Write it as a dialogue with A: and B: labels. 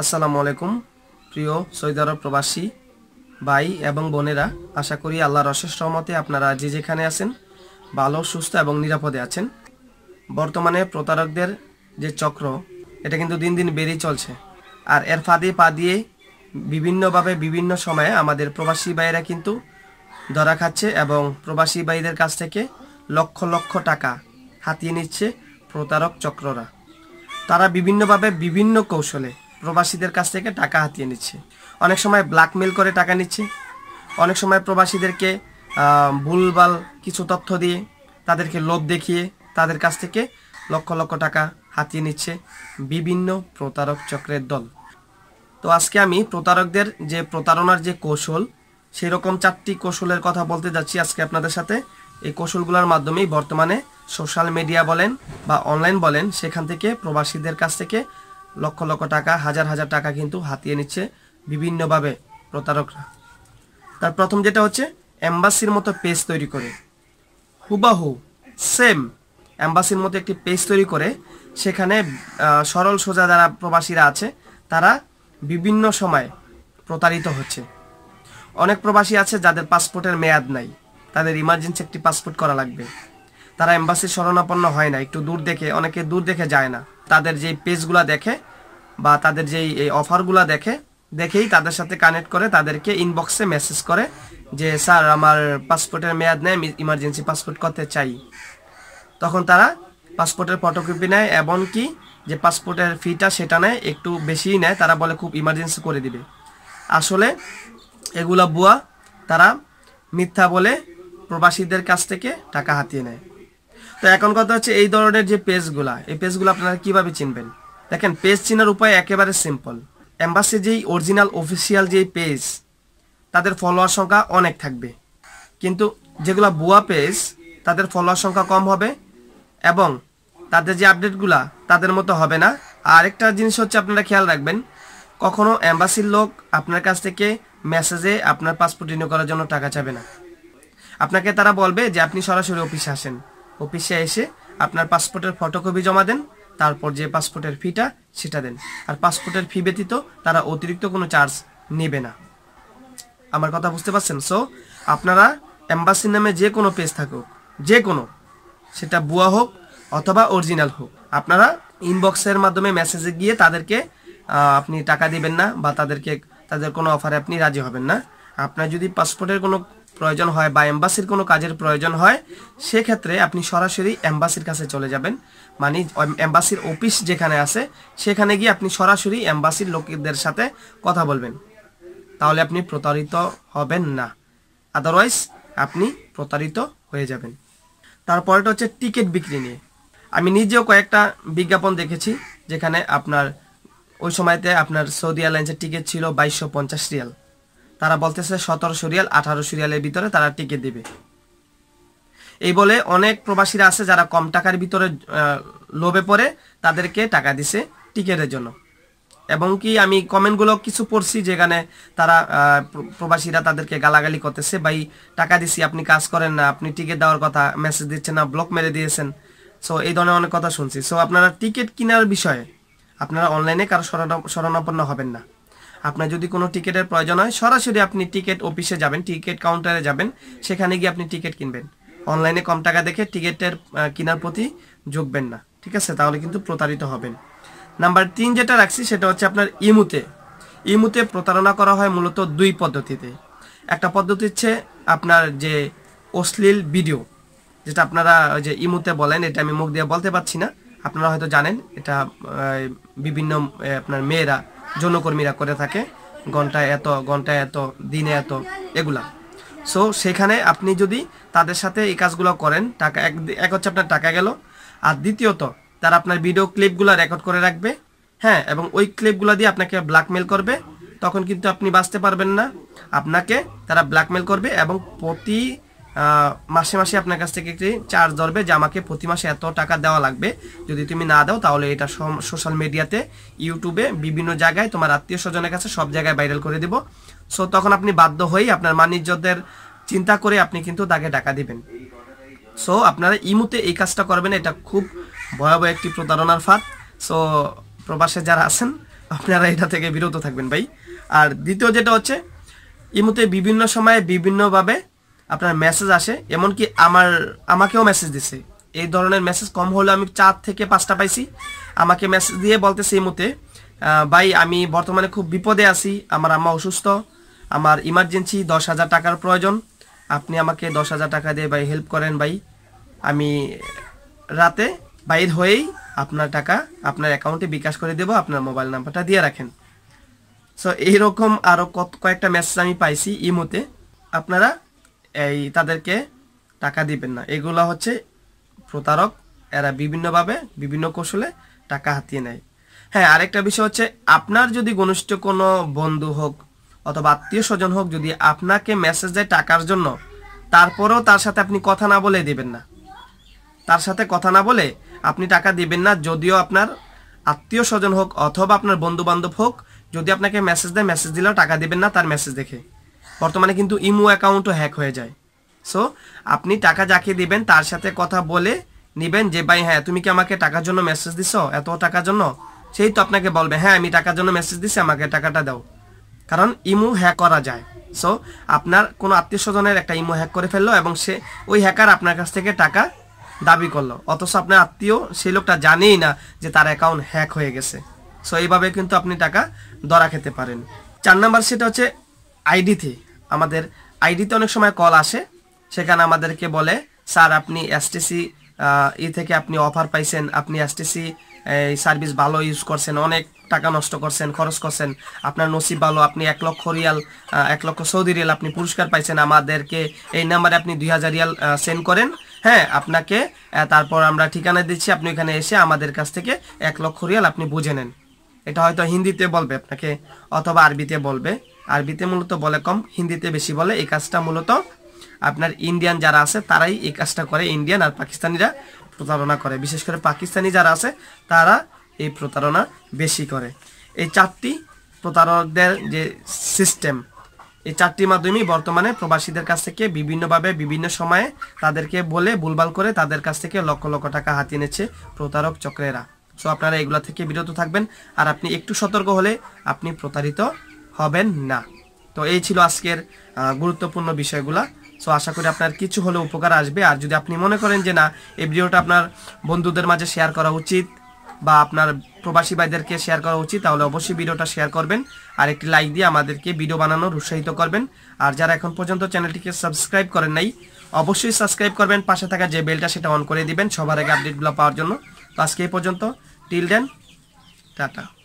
A: আসসালামু আলাইকুম প্রিয় সৌদি প্রবাসী ভাই এবং বোনেরা আশা করি আল্লাহর অশেষ রহমতে আপনারা যে যেখানে আছেন ভালো সুস্থ এবং নিরাপদে আছেন বর্তমানে প্রতারকদের যে চক্র এটা কিন্তু দিন দিন বেড়েই চলছে আর এর ফাঁদে পা দিয়ে বিভিন্নভাবে বিভিন্ন সময়ে আমাদের প্রবাসী ভাইয়েরা কিন্তু ধরা খাচ্ছে এবং প্রবাসী ভাইদের কাছ থেকে লক্ষ লক্ষ টাকা হাতিয়ে নিচ্ছে প্রতারক চক্ররা তারা বিভিন্নভাবে বিভিন্ন কৌশলে প্রবাসীদের কাছ থেকে টাকা হাতিয়ে নিচ্ছে অনেক সময় ব্ল্যাকমেল করে টাকা নিচ্ছে অনেক সময় প্রবাসীদেরকে ভুলবাল কিছু তথ্য দিয়ে তাদেরকে লোভ দেখিয়ে তাদের কাছ থেকে লক্ষ লক্ষ টাকা হাতিয়ে নিচ্ছে বিভিন্ন প্রতারক চক্রের দল তো আজকে আমি প্রতারকদের যে প্রতারণার যে কৌশল সেই রকম চারটি কৌশলের কথা বলতে যাচ্ছি আজকে আপনাদের সাথে এই কৌশলগুলোর মাধ্যমেই বর্তমানে সোশ্যাল মিডিয়া বলেন বা অনলাইন বলেন সেখান থেকে প্রবাসীদের কাছ থেকে লক্ষ লক্ষ টাকা হাজার হাজার টাকা কিন্তু হাতিয়ে নিচ্ছে বিভিন্নভাবে প্রতারকরা তার প্রথম যেটা হচ্ছে অ্যাম্বাসির মতো পেজ তৈরি করে হুবাহু সেম অ্যাম্বাসির মতো একটি পেজ তৈরি করে সেখানে সরল সোজা যারা প্রবাসীরা আছে তারা বিভিন্ন সময় প্রতারিত হচ্ছে অনেক প্রবাসী আছে যাদের পাসপোর্টের মেয়াদ নাই তাদের ইমার্জেন্সি একটি পাসপোর্ট করা লাগবে তারা অ্যাম্বাসির শরণাপন্ন হয় না একটু দূর দেখে অনেকে দূর দেখে যায় না তাদের যে পেজগুলো দেখে বা তাদের যেই এই অফারগুলো দেখে দেখেই তাদের সাথে কানেক্ট করে তাদেরকে ইনবক্সে মেসেজ করে যে স্যার আমার পাসপোর্টের মেয়াদ নেয় ইমার্জেন্সি পাসপোর্ট করতে চাই তখন তারা পাসপোর্টের ফটোকপি নেয় এবং কি যে পাসপোর্টের ফিটা সেটা নেয় একটু বেশিই নেয় তারা বলে খুব ইমার্জেন্সি করে দিবে আসলে এগুলা বুয়া তারা মিথ্যা বলে প্রবাসীদের কাছ থেকে টাকা হাতিয়ে নেয় তো এখন কথা হচ্ছে এই ধরনের যে পেজগুলা এই পেজগুলো আপনারা কীভাবে চিনবেন দেখেন পেজ চেনার উপায় একেবারে সিম্পল অ্যাম্বাসি যেই অরিজিনাল অফিসিয়াল যেই পেজ তাদের ফলোয়ার সংখ্যা অনেক থাকবে কিন্তু যেগুলো বুয়া পেজ তাদের ফলোয়ার সংখ্যা কম হবে এবং তাদের যে আপডেটগুলো তাদের মতো হবে না আরেকটা জিনিস হচ্ছে আপনারা খেয়াল রাখবেন কখনো অ্যাম্বাসির লোক আপনার কাছ থেকে মেসেজে আপনার পাসপোর্ট রিনিউ করার জন্য টাকা চাবে না আপনাকে তারা বলবে যে আপনি সরাসরি অফিসে আসেন অফিসে এসে আপনার পাসপোর্টের ফটোকপি জমা দেন তারপর যে পাসপোর্টের ফিটা সেটা দেন আর পাসপোর্টের ফি ব্যতীত তারা অতিরিক্ত কোনো চার্জ নেবে না আমার কথা বুঝতে পারছেন সো আপনারা অ্যাম্বাসির নামে যে কোনো পেজ থাকুক যে কোনো সেটা বুয়া হোক অথবা অরিজিনাল হোক আপনারা ইনবক্সের মাধ্যমে মেসেজে গিয়ে তাদেরকে আপনি টাকা দিবেন না বা তাদেরকে তাদের কোনো অফারে আপনি রাজি হবেন না আপনার যদি পাসপোর্টের কোনো প্রয়োজন হয় বা এম্বাসির কোনো কাজের প্রয়োজন হয় সেক্ষেত্রে আপনি সরাসরি এম্বাসির কাছে চলে যাবেন মানে এম্বাসির অফিস যেখানে আছে সেখানে গিয়ে আপনি সরাসরি এম্বাসির লোকদের সাথে কথা বলবেন তাহলে আপনি প্রতারিত হবেন না আদারওয়াইজ আপনি প্রতারিত হয়ে যাবেন তারপরেটা হচ্ছে টিকিট বিক্রি নিয়ে আমি নিজেও কয়েকটা বিজ্ঞাপন দেখেছি যেখানে আপনার ওই সময়তে আপনার সৌদি এয়ারলাইন্সের টিকিট ছিল বাইশশো পঞ্চাশ রিয়াল তারা বলতেছে সতেরো সিরিয়াল আঠারো সিরিয়ালের ভিতরে তারা টিকিট দিবে এই বলে অনেক প্রবাসীরা আছে যারা কম টাকার ভিতরে লোভে পড়ে তাদেরকে টাকা দিছে টিকিটের জন্য এবং কি আমি কমেন্টগুলো কিছু পড়ছি যেখানে তারা প্রবাসীরা তাদেরকে গালাগালি করতেছে ভাই টাকা দিছি আপনি কাজ করেন না আপনি টিকিট দেওয়ার কথা মেসেজ দিচ্ছেন না ব্লক মেরে দিয়েছেন সো এই ধরনের অনেক কথা শুনছি সো আপনারা টিকিট কেনার বিষয়ে আপনারা অনলাইনে কারো শরণাপন্ন হবেন না আপনার যদি কোনো টিকিটের প্রয়োজন হয় সরাসরি আপনি টিকিট অফিসে যাবেন টিকিট কাউন্টারে যাবেন সেখানে গিয়ে আপনি টিকিট কিনবেন অনলাইনে কম টাকা দেখে টিকিটের কেনার প্রতি ঝুঁকবেন না ঠিক আছে তাহলে কিন্তু প্রতারিত হবেন নাম্বার তিন যেটা রাখছি সেটা হচ্ছে আপনার ইমুতে ইমুতে প্রতারণা করা হয় মূলত দুই পদ্ধতিতে একটা পদ্ধতি হচ্ছে আপনার যে অশ্লীল ভিডিও যেটা আপনারা ওই যে ইমুতে বলেন এটা আমি মুখ দিয়ে বলতে পারছি না আপনারা হয়তো জানেন এটা বিভিন্ন আপনার মেয়েরা যৌনকর্মীরা করে থাকে ঘন্টায় এত ঘন্টায় এত দিনে এত এগুলা সো সেখানে আপনি যদি তাদের সাথে এই কাজগুলো করেন টাকা এক এক হচ্ছে আপনার টাকা গেল আর দ্বিতীয়ত তারা আপনার ভিডিও ক্লিপগুলো রেকর্ড করে রাখবে হ্যাঁ এবং ওই ক্লিপগুলো দিয়ে আপনাকে ব্ল্যাকমেল করবে তখন কিন্তু আপনি বাঁচতে পারবেন না আপনাকে তারা ব্ল্যাকমেল করবে এবং প্রতি মাসে মাসে আপনার কাছ থেকে একটি চার্জ ধরবে যে আমাকে প্রতি মাসে এত টাকা দেওয়া লাগবে যদি তুমি না দাও তাহলে এটা সোশ্যাল মিডিয়াতে ইউটিউবে বিভিন্ন জায়গায় তোমার আত্মীয় স্বজনের কাছে সব জায়গায় ভাইরাল করে দেব সো তখন আপনি বাধ্য হয়েই আপনার মানিজ্যদের চিন্তা করে আপনি কিন্তু তাকে টাকা দিবেন সো আপনারা ইমুতে এই কাজটা করবেন এটা খুব ভয়াবহ একটি প্রতারণার ফাঁদ সো প্রবাসে যারা আছেন আপনারা এটা থেকে বিরত থাকবেন ভাই আর দ্বিতীয় যেটা হচ্ছে ইমুতে বিভিন্ন সময়ে বিভিন্নভাবে আপনার মেসেজ আসে এমনকি আমার আমাকেও মেসেজ দিছে এই ধরনের মেসেজ কম হলে আমি চার থেকে পাঁচটা পাইছি আমাকে মেসেজ দিয়ে বলতে এই মতে ভাই আমি বর্তমানে খুব বিপদে আছি আমার আম্মা অসুস্থ আমার ইমার্জেন্সি দশ হাজার টাকার প্রয়োজন আপনি আমাকে দশ হাজার টাকা দিয়ে ভাই হেল্প করেন ভাই আমি রাতে বাইর হয়েই আপনার টাকা আপনার অ্যাকাউন্টে বিকাশ করে দেব আপনার মোবাইল নাম্বারটা দিয়ে রাখেন সো এইরকম আরও কত কয়েকটা মেসেজ আমি পাইছি ইমোতে আপনারা এই তাদেরকে টাকা দিবেন না এগুলো হচ্ছে প্রতারক এরা বিভিন্নভাবে বিভিন্ন কৌশলে টাকা হাতিয়ে নেয় হ্যাঁ আরেকটা বিষয় হচ্ছে আপনার যদি ঘনিষ্ঠ কোনো বন্ধু হোক অথবা আত্মীয় স্বজন হোক যদি আপনাকে মেসেজ দেয় টাকার জন্য তারপরেও তার সাথে আপনি কথা না বলে দেবেন না তার সাথে কথা না বলে আপনি টাকা দিবেন না যদিও আপনার আত্মীয় স্বজন হোক অথবা আপনার বন্ধু বান্ধব হোক যদি আপনাকে মেসেজ দেয় মেসেজ দিলেও টাকা দিবেন না তার মেসেজ দেখে বর্তমানে কিন্তু ইমো অ্যাকাউন্টও হ্যাক হয়ে যায় সো আপনি টাকা যাকে দিবেন তার সাথে কথা বলে নেবেন যে ভাই হ্যাঁ তুমি কি আমাকে টাকার জন্য মেসেজ দিছ এত টাকার জন্য সেই তো আপনাকে বলবে হ্যাঁ আমি টাকার জন্য মেসেজ দিছি আমাকে টাকাটা দাও কারণ ইমো হ্যাক করা যায় সো আপনার কোনো আত্মীয় স্বজনের একটা ইমো হ্যাক করে ফেললো এবং সে ওই হ্যাকার আপনার কাছ থেকে টাকা দাবি করলো অথচ আপনার আত্মীয় সেই লোকটা জানেই না যে তার অ্যাকাউন্ট হ্যাক হয়ে গেছে সো এইভাবে কিন্তু আপনি টাকা ধরা খেতে পারেন চার নাম্বার সেটা হচ্ছে আইডিতে আমাদের আইডিতে অনেক সময় কল আসে সেখানে আমাদেরকে বলে স্যার আপনি এসটিসি ই থেকে আপনি অফার পাইছেন আপনি এসটিসি এই সার্ভিস ভালো ইউজ করছেন অনেক টাকা নষ্ট করছেন খরচ করছেন আপনার নসিব ভালো আপনি এক লক্ষ রিয়াল এক লক্ষ সৌদি রিয়াল আপনি পুরস্কার পাইছেন আমাদেরকে এই নাম্বারে আপনি দুই হাজার রিয়াল সেন্ড করেন হ্যাঁ আপনাকে তারপর আমরা ঠিকানা দিচ্ছি আপনি এখানে এসে আমাদের কাছ থেকে এক লক্ষ রিয়াল আপনি বুঝে নেন এটা হয়তো হিন্দিতে বলবে আপনাকে অথবা আরবিতে বলবে আরবিতে মূলত বলে কম হিন্দিতে বেশি বলে এই কাজটা মূলত আপনার ইন্ডিয়ান যারা আছে তারাই এই কাজটা করে ইন্ডিয়ান আর পাকিস্তানিরা প্রতারণা করে বিশেষ করে পাকিস্তানি যারা আছে তারা এই প্রতারণা বেশি করে এই চারটি প্রতারকদের যে সিস্টেম এই চারটি মাধ্যমেই বর্তমানে প্রবাসীদের কাছ থেকে বিভিন্নভাবে বিভিন্ন সময়ে তাদেরকে বলে ভুলভাল করে তাদের কাছ থেকে লক্ষ লক্ষ টাকা হাতিয়ে নিচ্ছে প্রতারক চক্রেরা সো আপনারা এগুলা থেকে বিরত থাকবেন আর আপনি একটু সতর্ক হলে আপনি প্রতারিত হবেন না তো এই ছিল আজকের গুরুত্বপূর্ণ বিষয়গুলা সো আশা করি আপনার কিছু হলে উপকার আসবে আর যদি আপনি মনে করেন যে না এই ভিডিওটা আপনার বন্ধুদের মাঝে শেয়ার করা উচিত বা আপনার প্রবাসী ভাইদেরকে শেয়ার করা উচিত তাহলে অবশ্যই ভিডিওটা শেয়ার করবেন আর একটি লাইক দিয়ে আমাদেরকে ভিডিও বানানোর উৎসাহিত করবেন আর যারা এখন পর্যন্ত চ্যানেলটিকে সাবস্ক্রাইব করেন নাই অবশ্যই সাবস্ক্রাইব করবেন পাশে থাকা যে বেলটা সেটা অন করে দিবেন সবার আগে আপডেটগুলো পাওয়ার জন্য তো আজকে এই পর্যন্ত টিল দেন টাটা